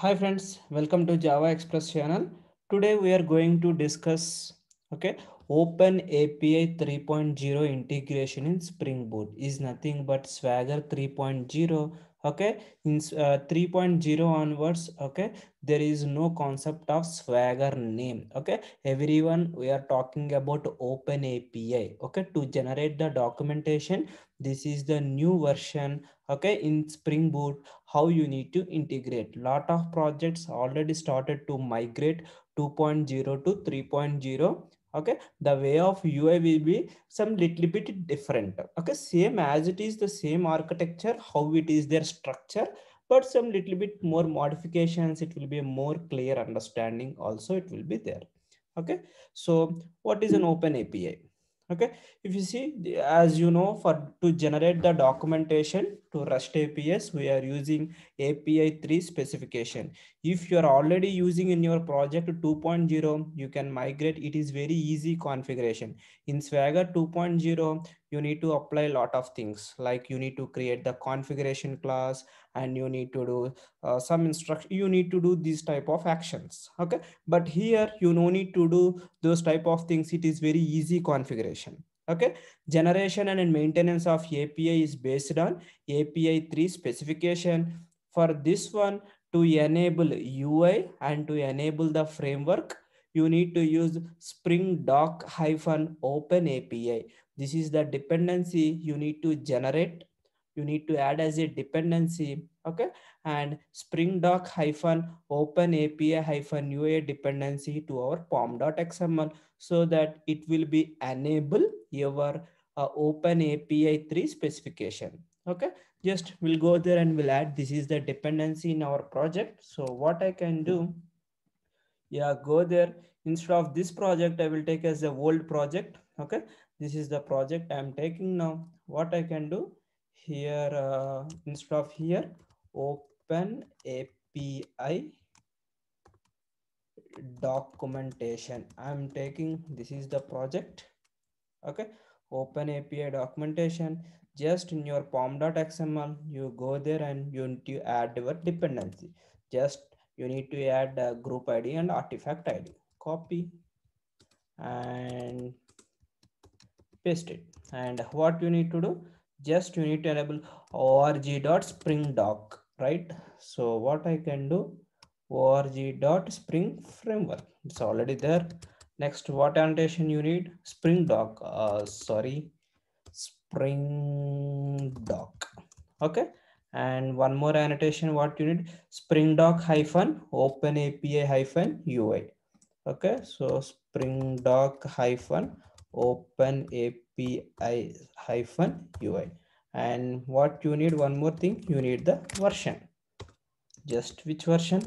hi friends welcome to java express channel today we are going to discuss okay open api 3.0 integration in spring boot is nothing but swagger 3.0 okay in uh, 3.0 onwards okay there is no concept of swagger name okay everyone we are talking about open api okay to generate the documentation this is the new version okay in spring boot how you need to integrate lot of projects already started to migrate 2.0 to 3.0 okay the way of ui will be some little bit different okay same as it is the same architecture how it is their structure but some little bit more modifications it will be a more clear understanding also it will be there okay so what is an open api okay if you see as you know for to generate the documentation to rust APIs, we are using api 3 specification if you are already using in your project 2.0 you can migrate it is very easy configuration in swagger 2.0 you need to apply a lot of things like you need to create the configuration class and you need to do uh, some instruction you need to do these type of actions okay but here you no need to do those type of things it is very easy configuration okay generation and maintenance of api is based on api 3 specification for this one to enable ui and to enable the framework you need to use spring doc hyphen open api this is the dependency you need to generate. You need to add as a dependency, okay? And Spring Doc hyphen open API hyphen UA dependency to our pom.xml so that it will be enable your uh, open API 3 specification. Okay, just we'll go there and we'll add this is the dependency in our project. So what I can do, yeah, go there. Instead of this project, I will take as the old project okay this is the project i am taking now what i can do here uh, instead of here open api documentation i'm taking this is the project okay open api documentation just in your pom.xml you go there and you need to add your dependency just you need to add group id and artifact id copy and paste it. And what you need to do, just you need to enable org dot right? So what I can do, org dot spring framework. It's already there. Next, what annotation you need? Spring doc. Uh, sorry, spring doc. Okay and one more annotation what you need spring doc hyphen open api hyphen ui okay so spring doc hyphen open API hyphen UI. And what you need one more thing, you need the version. Just which version?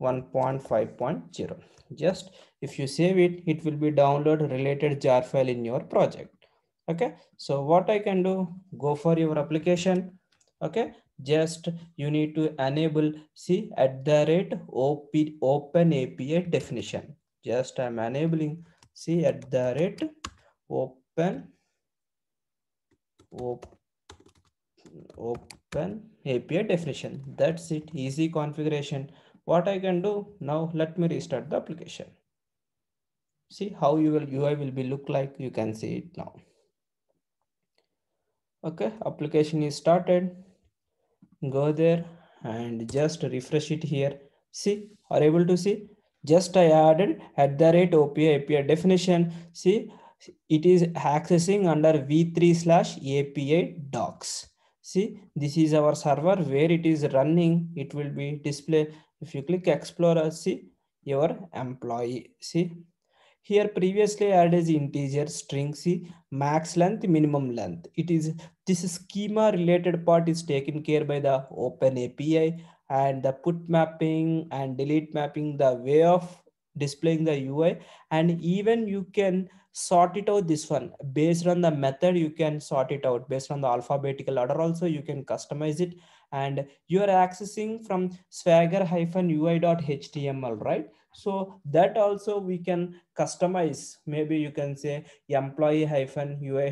1.5.0 just if you save it it will be download related jar file in your project okay so what i can do go for your application okay just you need to enable see at the rate op open api definition just i'm enabling see at the rate open open API definition. That's it, easy configuration. What I can do now, let me restart the application. See how your UI will be look like, you can see it now. Okay, application is started. Go there and just refresh it here. See, are able to see? Just I added at the rate OPI API definition. See, it is accessing under v3 slash API docs. See, this is our server where it is running. It will be display. If you click Explorer, see your employee. See, here previously add as integer string see max length minimum length it is this schema related part is taken care by the open api and the put mapping and delete mapping the way of displaying the UI. And even you can sort it out this one based on the method you can sort it out based on the alphabetical order also you can customize it and you are accessing from swagger hyphen ui.html right so that also we can customize maybe you can say employee hyphen ui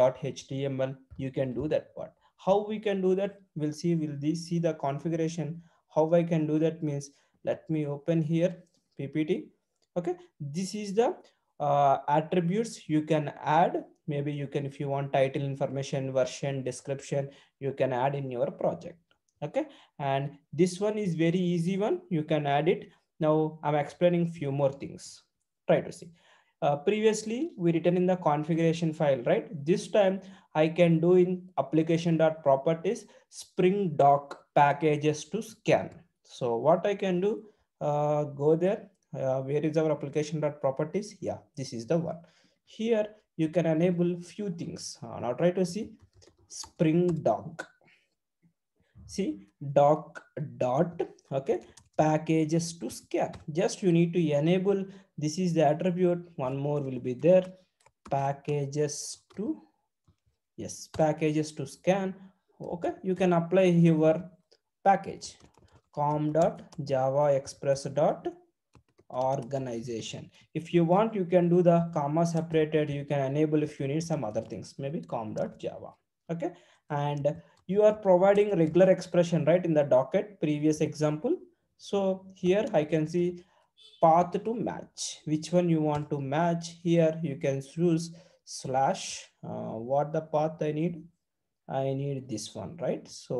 dot html you can do that part how we can do that we'll see we'll see the configuration how i can do that means let me open here PPT. Okay, this is the uh, attributes you can add. Maybe you can, if you want title information, version, description, you can add in your project. Okay, and this one is very easy one. You can add it. Now I'm explaining few more things. Try to see. Uh, previously we written in the configuration file, right? This time I can do in application.properties spring doc packages to scan. So what I can do, uh, go there. Uh, where is our application properties? Yeah, this is the one. Here you can enable few things. Uh, now try to see spring dock. See Doc. dot, okay, packages to scan. Just you need to enable, this is the attribute, one more will be there, packages to, yes, packages to scan. Okay, you can apply your package com dot java express dot organization if you want you can do the comma separated you can enable if you need some other things maybe com dot java okay and you are providing regular expression right in the docket previous example so here i can see path to match which one you want to match here you can choose slash uh, what the path i need i need this one right so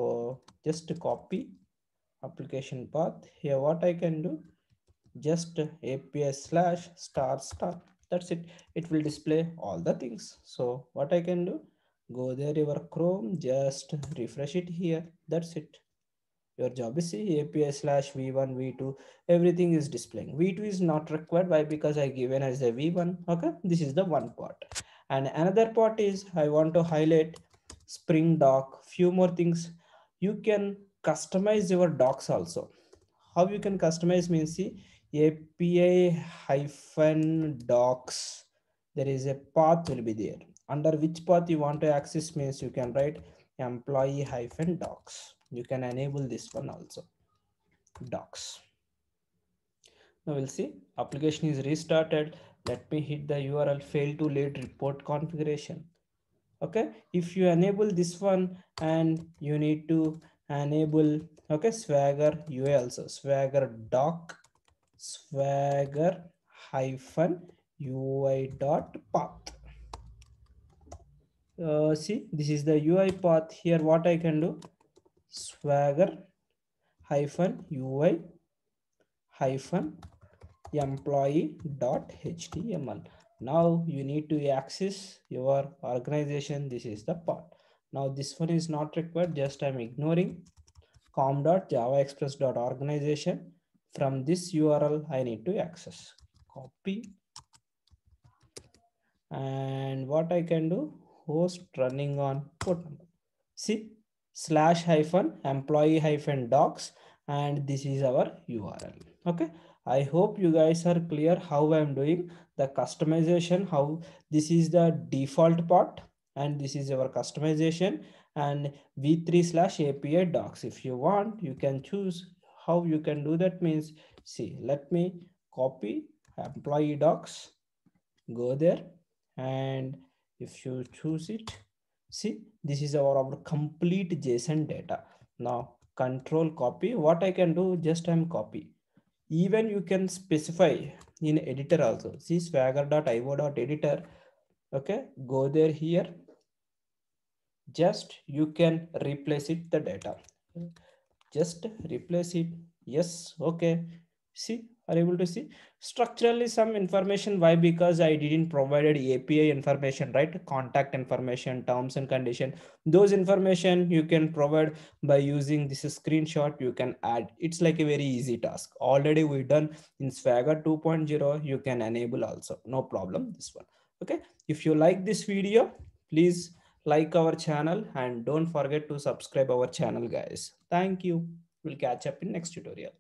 just copy application path here what i can do just api slash star star that's it it will display all the things so what i can do go there your chrome just refresh it here that's it your job is see api slash v1 v2 everything is displaying v2 is not required why because i given as a v1 okay this is the one part and another part is i want to highlight spring doc few more things you can customize your docs also how you can customize means see api hyphen docs there is a path will be there under which path you want to access means you can write employee hyphen docs you can enable this one also docs now we'll see application is restarted let me hit the url fail to lead report configuration okay if you enable this one and you need to enable okay swagger ua also swagger doc swagger hyphen ui dot path uh, see this is the ui path here what i can do swagger hyphen ui hyphen employee dot html now you need to access your organization this is the part now this one is not required, just I'm ignoring com.javaexpress.organization. From this URL, I need to access. Copy. And what I can do, host running on port number. See, slash hyphen employee hyphen docs. And this is our URL. Okay. I hope you guys are clear how I'm doing the customization, how this is the default part and this is our customization and v3 slash api docs if you want you can choose how you can do that means see let me copy employee docs go there and if you choose it see this is our, our complete json data now control copy what i can do just i'm copy even you can specify in editor also see swagger.io.editor okay go there here just you can replace it the data just replace it yes okay see are able to see structurally some information why because i didn't provided api information right contact information terms and condition those information you can provide by using this screenshot you can add it's like a very easy task already we done in swagger 2.0 you can enable also no problem this one okay if you like this video please like our channel and don't forget to subscribe our channel guys thank you we'll catch up in next tutorial